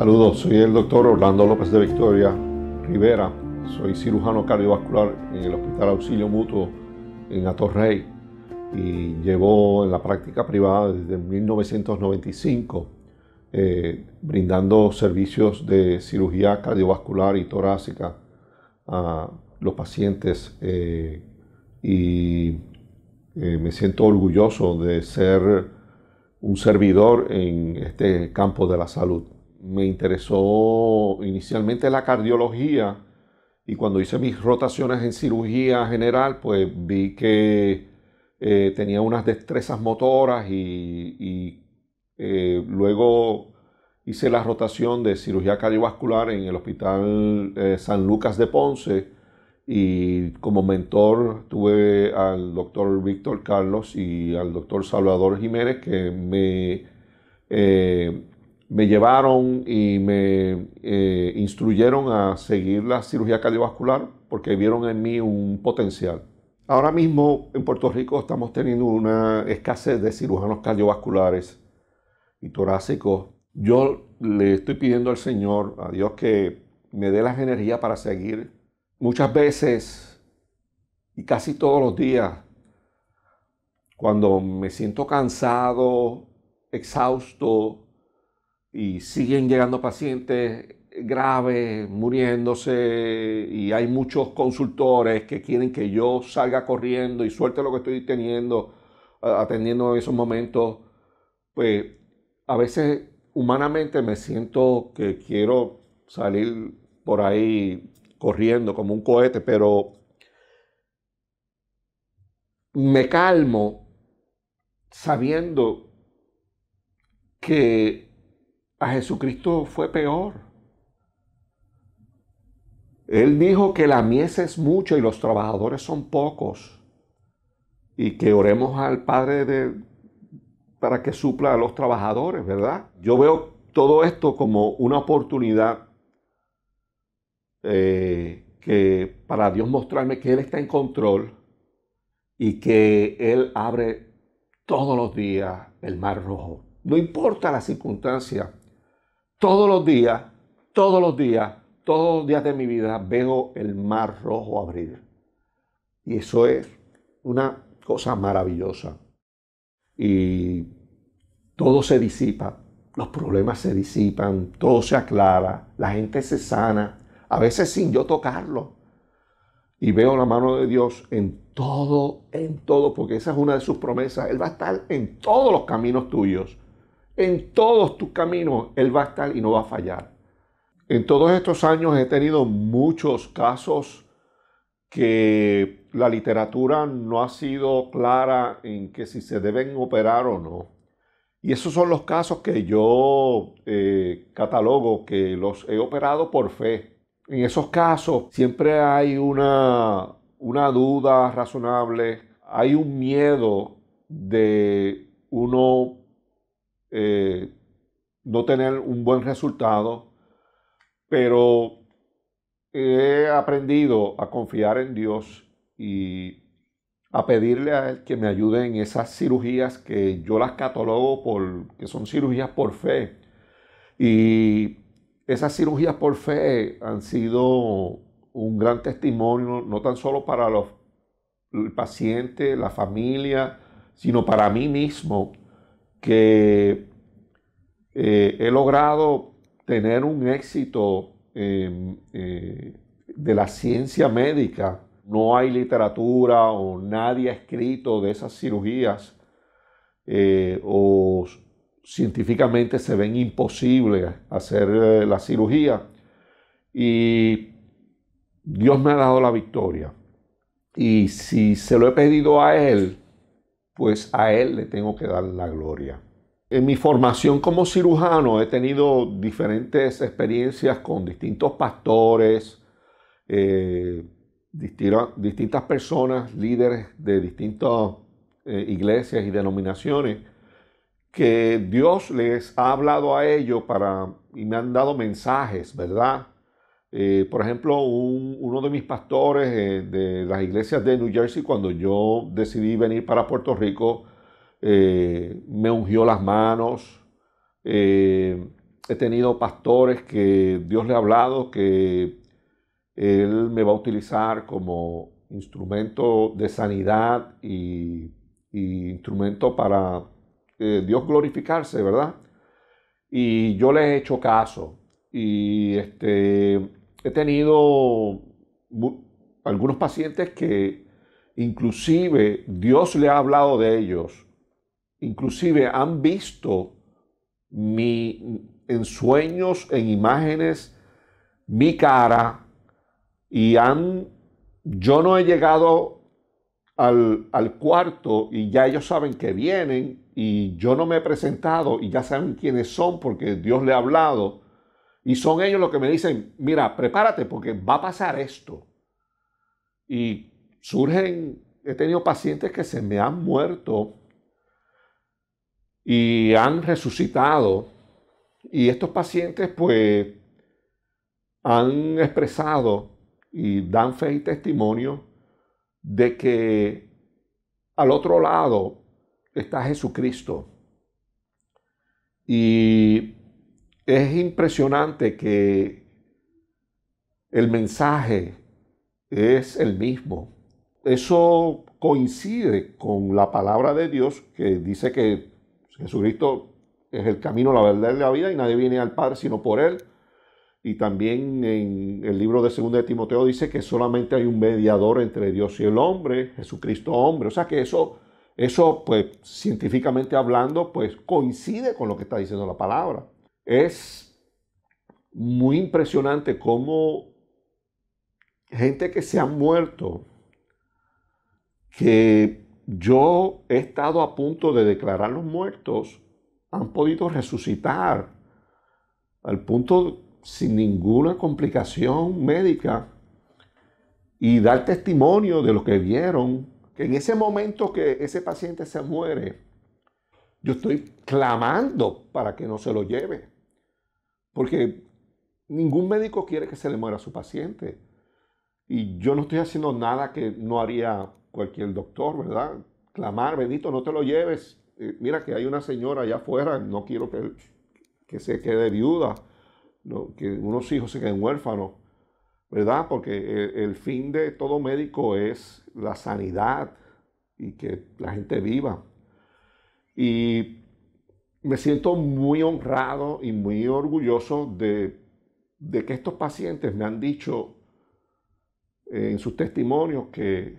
Saludos, soy el doctor Orlando López de Victoria Rivera, soy cirujano cardiovascular en el Hospital Auxilio Mutuo en Atorrey y llevo en la práctica privada desde 1995, eh, brindando servicios de cirugía cardiovascular y torácica a los pacientes eh, y eh, me siento orgulloso de ser un servidor en este campo de la salud me interesó inicialmente la cardiología y cuando hice mis rotaciones en cirugía general, pues vi que eh, tenía unas destrezas motoras y, eh, luego hice la rotación de cirugía cardiovascular en el Hospital eh, San Lucas de Ponce y como mentor tuve al doctor Víctor Carlos y al doctor Salvador Jiménez que me me llevaron y me eh, instruyeron a seguir la cirugía cardiovascular porque vieron en mí un potencial. Ahora mismo en Puerto Rico estamos teniendo una escasez de cirujanos cardiovasculares y torácicos. Yo le estoy pidiendo al Señor, a Dios, que me dé las energías para seguir. Muchas veces y casi todos los días, cuando me siento cansado, exhausto, y siguen llegando pacientes graves, muriéndose, y hay muchos consultores que quieren que yo salga corriendo y suelte lo que estoy teniendo, atendiendo esos momentos, pues a veces humanamente me siento que quiero salir por ahí corriendo como un cohete, pero me calmo sabiendo que a Jesucristo fue peor. Él dijo que la mies es mucho y los trabajadores son pocos. Y que oremos al Padre de, para que supla a los trabajadores, ¿verdad? Yo veo todo esto como una oportunidad eh, que para Dios mostrarme que Él está en control y que Él abre todos los días el mar rojo. No importa la circunstancia, todos los días, todos los días, todos los días de mi vida veo el mar rojo abrir. Y eso es una cosa maravillosa. Y todo se disipa, los problemas se disipan, todo se aclara, la gente se sana, a veces sin yo tocarlo. Y veo la mano de Dios en todo, en todo, porque esa es una de sus promesas. Él va a estar en todos los caminos tuyos en todos tus caminos Él va a estar y no va a fallar. En todos estos años he tenido muchos casos que la literatura no ha sido clara en que si se deben operar o no. Y esos son los casos que yo eh, catalogo, que los he operado por fe. En esos casos siempre hay una, una duda razonable, hay un miedo de uno eh, no tener un buen resultado, pero he aprendido a confiar en Dios y a pedirle a Él que me ayude en esas cirugías que yo las catalogo por, que son cirugías por fe. Y esas cirugías por fe han sido un gran testimonio, no tan solo para los, el paciente, la familia, sino para mí mismo, que eh, he logrado tener un éxito em, eh, de la ciencia médica. No hay literatura o nadie ha escrito de esas cirugías eh, o científicamente se ven imposibles hacer la cirugía. Y Dios me ha dado la victoria. Y si se lo he pedido a Él, pues a Él le tengo que dar la gloria. En mi formación como cirujano he tenido diferentes experiencias con distintos pastores, eh, distintas, personas, líderes de distintas eh, iglesias y denominaciones, que Dios les ha hablado a ellos para, y me han dado mensajes, ¿verdad? Eh, por ejemplo, uno de mis pastores de las iglesias de New Jersey, cuando yo decidí venir para Puerto Rico, eh, me ungió las manos. Eh, he tenido pastores que Dios le ha hablado que Él me va a utilizar como instrumento de sanidad y, instrumento para eh, Dios glorificarse, ¿verdad? Y yo les he hecho caso. Y este, he tenido algunos pacientes que inclusive Dios le ha hablado de ellos inclusive han visto mi, en sueños, en imágenes, mi cara y han, yo no he llegado al, al cuarto y ya ellos saben que vienen y yo no me he presentado y ya saben quiénes son porque Dios le ha hablado y son ellos los que me dicen, mira, prepárate porque va a pasar esto. Y surgen, he tenido pacientes que se me han muerto y han resucitado. Y estos pacientes pues han expresado y dan fe y testimonio de que al otro lado está Jesucristo. Y es impresionante que el mensaje es el mismo. Eso coincide con la palabra de Dios que dice que Jesucristo es el camino, la verdad y la vida, y nadie viene al Padre sino por Él. Y también en el libro de 2 Timoteo dice que solamente hay un mediador entre Dios y el hombre, Jesucristo hombre. O sea que eso, eso pues científicamente hablando, pues coincide con lo que está diciendo la palabra. Es muy impresionante cómo gente que se ha muerto, que yo he estado a punto de declarar los muertos, han podido resucitar al punto sin ninguna complicación médica y dar testimonio de lo que vieron, que en ese momento que ese paciente se muere, yo estoy clamando para que no se lo lleve, porque ningún médico quiere que se le muera a su paciente. Y yo no estoy haciendo nada que no haría cualquier doctor, ¿verdad? Clamar, bendito, no te lo lleves. Eh, mira que hay una señora allá afuera, no quiero que, que se quede viuda, que unos hijos se queden huérfanos, ¿verdad? Porque el, fin de todo médico es la sanidad y que la gente viva. Y me siento muy honrado y muy orgulloso de, de que estos pacientes me han dicho eh, en sus testimonios que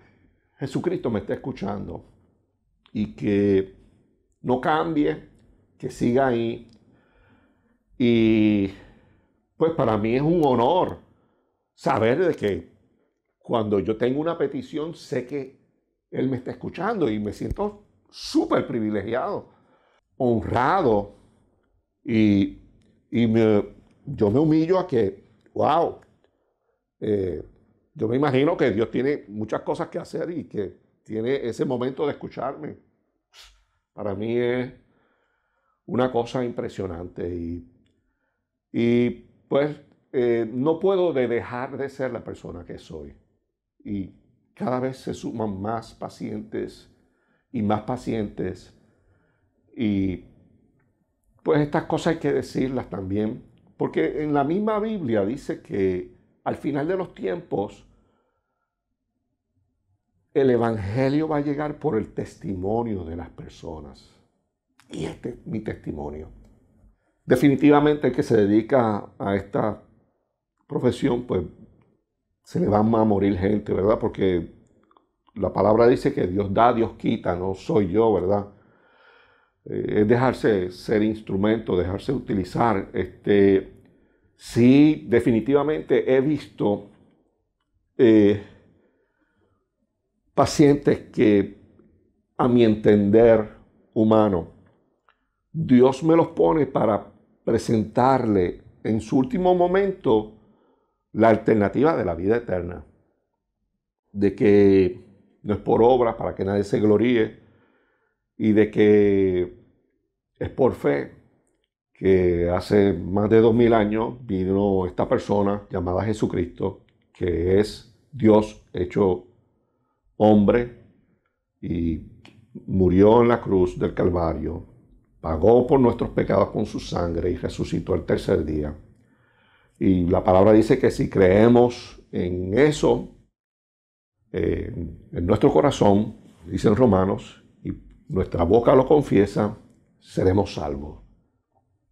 Jesucristo me está escuchando y que no cambie, que siga ahí. Y pues para mí es un honor saber de que cuando yo tengo una petición sé que Él me está escuchando y me siento súper privilegiado, honrado y, yo me humillo a que, wow, eh, yo me imagino que Dios tiene muchas cosas que hacer y que tiene ese momento de escucharme. Para mí es una cosa impresionante y, y pues eh, no puedo de dejar de ser la persona que soy. Y cada vez se suman más pacientes y más pacientes. Y pues estas cosas hay que decirlas también, porque en la misma Biblia dice que al final de los tiempos, el Evangelio va a llegar por el testimonio de las personas. Y este es mi testimonio. Definitivamente el que se dedica a esta profesión, pues se le va a morir gente, ¿verdad? Porque la palabra dice que Dios da, Dios quita, no soy yo, ¿verdad? Eh, es dejarse ser instrumento, dejarse utilizar. Este, sí, definitivamente he visto eh, pacientes que, a mi entender humano, Dios me los pone para presentarle en su último momento la alternativa de la vida eterna, de que no es por obra para que nadie se gloríe y de que es por fe hace más de dos mil años vino esta persona llamada Jesucristo, que es Dios hecho hombre y murió en la cruz del Calvario, pagó por nuestros pecados con su sangre y resucitó el tercer día. Y la palabra dice que si creemos en eso, eh, en nuestro corazón, dicen romanos, y nuestra boca lo confiesa, seremos salvos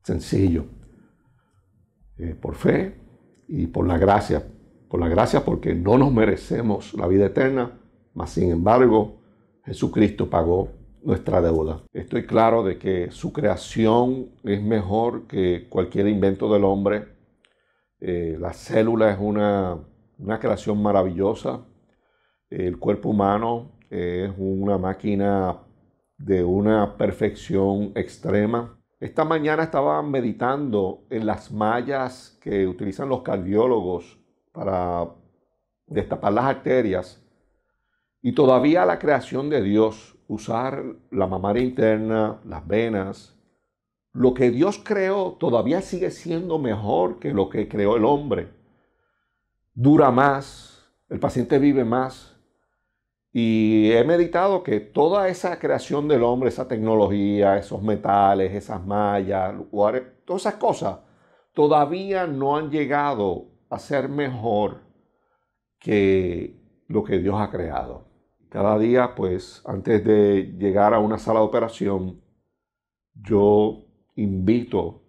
sencillo. Eh, por fe y por la gracia. Por la gracia porque no nos merecemos la vida eterna, mas sin embargo Jesucristo pagó nuestra deuda. Estoy claro de que su creación es mejor que cualquier invento del hombre. Eh, la célula es una, una creación maravillosa. El cuerpo humano es una máquina de una perfección extrema. Esta mañana estaba meditando en las mallas que utilizan los cardiólogos para destapar las arterias y todavía la creación de Dios, usar la mamaria interna, las venas, lo que Dios creó todavía sigue siendo mejor que lo que creó el hombre. Dura más, el paciente vive más, y he meditado que toda esa creación del hombre, esa tecnología, esos metales, esas mallas, todas esas cosas, todavía no han llegado a ser mejor que lo que Dios ha creado. Cada día, pues, antes de llegar a una sala de operación, yo invito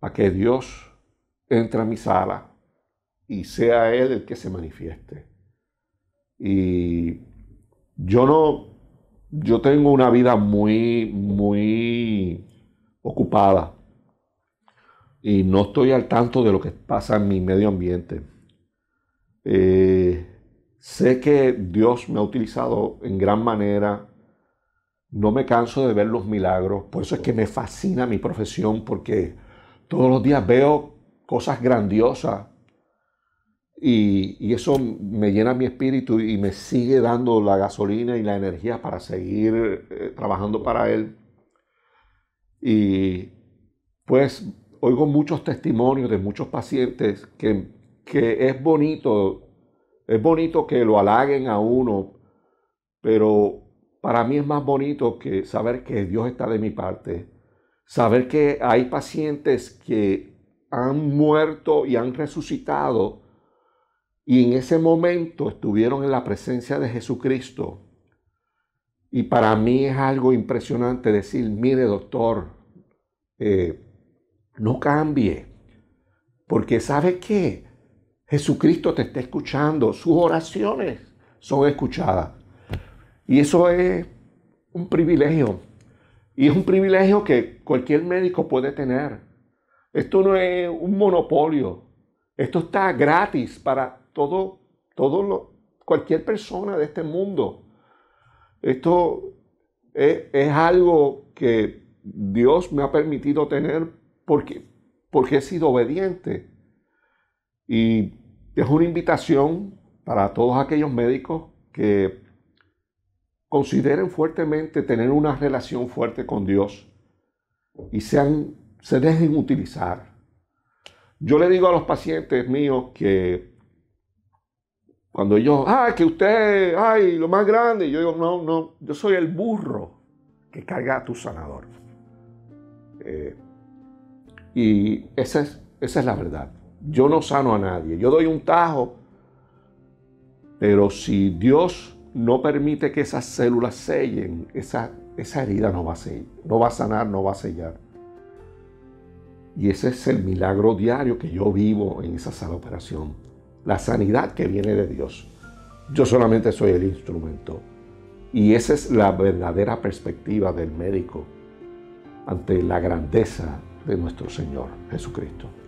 a que Dios entre a mi sala y sea Él el que se manifieste y yo no, yo tengo una vida muy, muy ocupada y no estoy al tanto de lo que pasa en mi medio ambiente. Eh, sé que Dios me ha utilizado en gran manera. No me canso de ver los milagros. Por eso es que me fascina mi profesión, porque todos los días veo cosas grandiosas y, eso me llena mi espíritu y me sigue dando la gasolina y la energía para seguir eh, trabajando para Él. Y pues oigo muchos testimonios de muchos pacientes que, que es bonito, es bonito que lo halaguen a uno, pero para mí es más bonito que saber que Dios está de mi parte, saber que hay pacientes que han muerto y han resucitado y en ese momento estuvieron en la presencia de Jesucristo. Y para mí es algo impresionante decir, mire doctor, eh, no cambie. Porque ¿sabe que Jesucristo te está escuchando, sus oraciones son escuchadas. Y eso es un privilegio. Y es un privilegio que cualquier médico puede tener. Esto no es un monopolio. Esto está gratis para todo, todo lo, cualquier persona de este mundo. Esto es, algo que Dios me ha permitido tener porque, porque he sido obediente. Y es una invitación para todos aquellos médicos que consideren fuertemente tener una relación fuerte con Dios y sean, se dejen utilizar. Yo le digo a los pacientes míos que cuando yo, ah, que usted, ay, lo más grande, yo digo, no, no, yo soy el burro que carga a tu sanador. Eh, y esa es, esa es la verdad. Yo no sano a nadie, yo doy un tajo, pero si Dios no permite que esas células sellen, esa, esa herida no va, a sellar, no va a sanar, no va a sellar. Y ese es el milagro diario que yo vivo en esa sala de operación la sanidad que viene de Dios. Yo solamente soy el instrumento. Y esa es la verdadera perspectiva del médico ante la grandeza de nuestro Señor Jesucristo.